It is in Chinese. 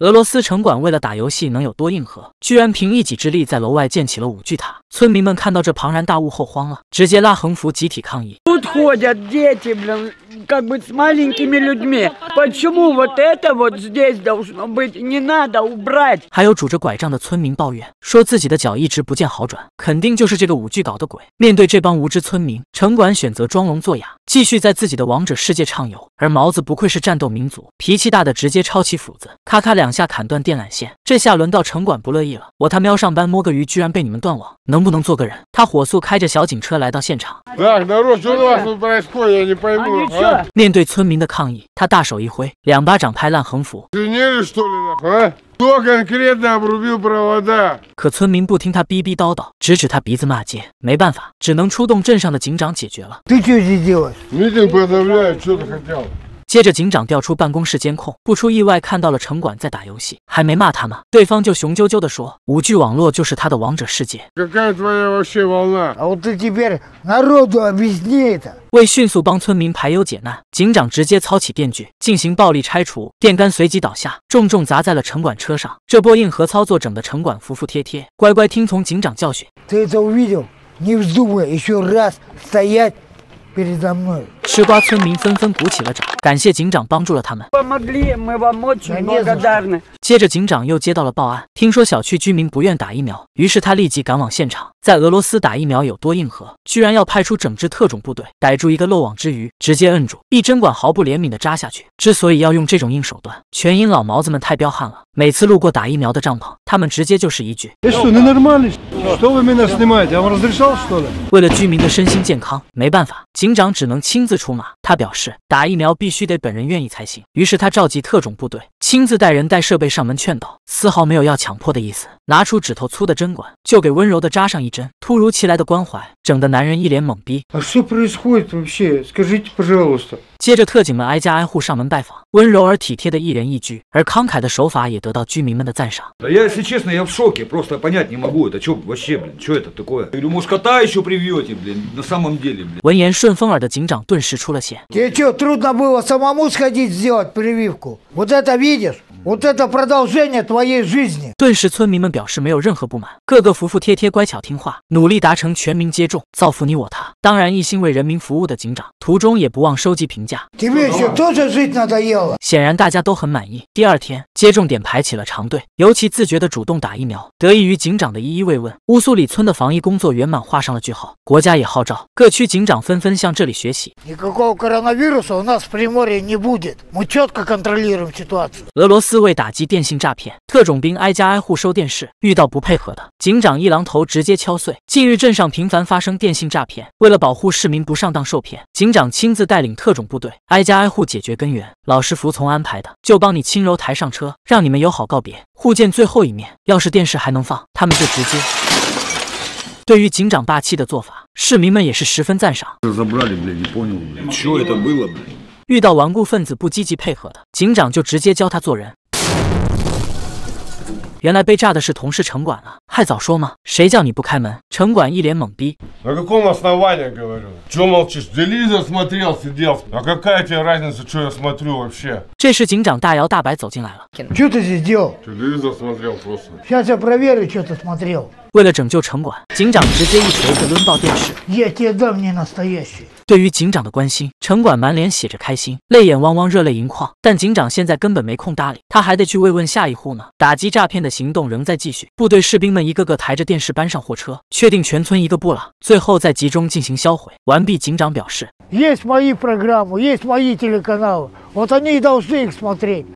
俄罗斯城管为了打游戏能有多硬核？居然凭一己之力在楼外建起了五巨塔！村民们看到这庞然大物后慌了，直接拉横幅集体抗议。还有拄着拐杖的村民抱怨，说自己的脚一直不见好转，肯定就是这个舞剧搞的鬼。面对这帮无知村民，城管选择装聋作哑，继续在自己的王者世界畅游。而毛子不愧是战斗民族，脾气大的直接抄起斧子，咔咔两下砍断电缆线。这下轮到城管不乐意了，我他喵上班摸个鱼，居然被你们断网，能不能做个人？他火速开着小警车来到现场。面对村民的抗议，他大手一挥，两巴掌拍烂横幅。可村民不听他逼逼叨叨，直指他鼻子骂街。没办法，只能出动镇上的警长解决了。接着，警长调出办公室监控，不出意外，看到了城管在打游戏，还没骂他呢，对方就雄赳赳地说：“五 G 网络就是他的王者世界。”为迅速帮村民排忧解难，警长直接操起电锯进行暴力拆除，电杆随即倒下，重重砸在了城管车上。这波硬核操作整得城管服服帖帖，乖乖听从警长教训。吃瓜村民纷纷鼓起了掌，感谢警长帮助了他们。接着，警长又接到了报案，听说小区居民不愿打疫苗，于是他立即赶往现场。在俄罗斯打疫苗有多硬核？居然要派出整支特种部队，逮住一个漏网之鱼，直接摁住，一针管毫不怜悯的扎下去。之所以要用这种硬手段，全因老毛子们太彪悍了。每次路过打疫苗的帐篷，他们直接就是一句。为了居民的身心健康，没办法，警长只能亲自出马。他表示，打疫苗必须得本人愿意才行。于是他召集特种部队，亲自带人带设备上门劝导，丝毫没有要强迫的意思。拿出指头粗的针管，就给温柔的扎上一针。突如其来的关怀，整得男人一脸懵逼。接着，特警们挨家挨户上门拜访，温柔而体贴的一人一居，而慷慨的手法也得到居民们的赞赏。闻言，顺风耳的警长顿时出了现。文言，顺风耳的警长顿时出了血。文言，顺风耳的警长顿时出了血。文言，顺风耳的警长顿时出了血。文言，顺风耳的警长顿时出了血。文言，顺风耳的警长顿时出了血。文的警长言，顺风耳的警长顿时出了血。顿时途中也不忘收集评价。显然大家都很满意。第二天接种点排起了长队，尤其自觉的主动打疫苗。得益于警长的一一慰问，乌苏里村的防疫工作圆满画上了句号。国家也号召各区警长纷纷向这里学习。俄罗斯为打击电信诈骗，特种兵挨家挨户收电视，遇到不配合的，警长一榔头直接敲碎。近日镇上频繁发生电信诈骗，为了保护市民不上当受骗，警。长亲自带领特种部队挨家挨户解决根源，老师服从安排的就帮你轻柔抬上车，让你们友好告别，互见最后一面。要是电视还能放，他们就直接。对于警长霸气的做法，市民们也是十分赞赏。遇到顽固分子不积极配合的，警长就直接教他做人。原来被炸的是同事城管啊，还早说吗？谁叫你不开门？城管一脸懵逼。这时警长大摇大摆走进来了。为了拯救城管，警长直接一锤子抡爆电视。对于警长的关心，城管满脸写着开心，泪眼汪汪，热泪盈眶。但警长现在根本没空搭理，他还得去慰问下一户呢。打击诈骗的行动仍在继续，部队士兵们一个个抬着电视搬上货车，确定全村一个不落，最后再集中进行销毁。完毕，警长表示。